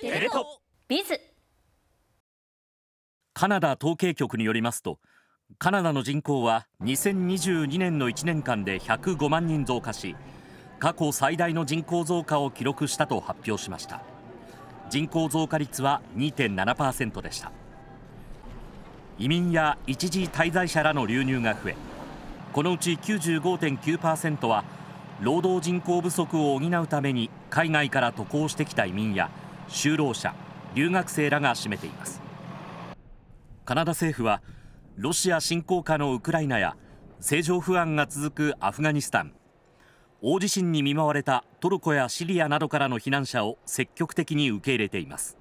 テレトビズカナダ統計局によりますとカナダの人口は2022年の1年間で105万人増加し過去最大の人口増加を記録したと発表しました人口増加率は2.7%でした移民や一時滞在者らの流入が増えこのうち95.9%は労働人口不足を補うために海外から渡航してきた移民や就労者留学生らが占めていますカナダ政府はロシア侵攻下のウクライナや政情不安が続くアフガニスタン大地震に見舞われたトルコやシリアなどからの避難者を積極的に受け入れています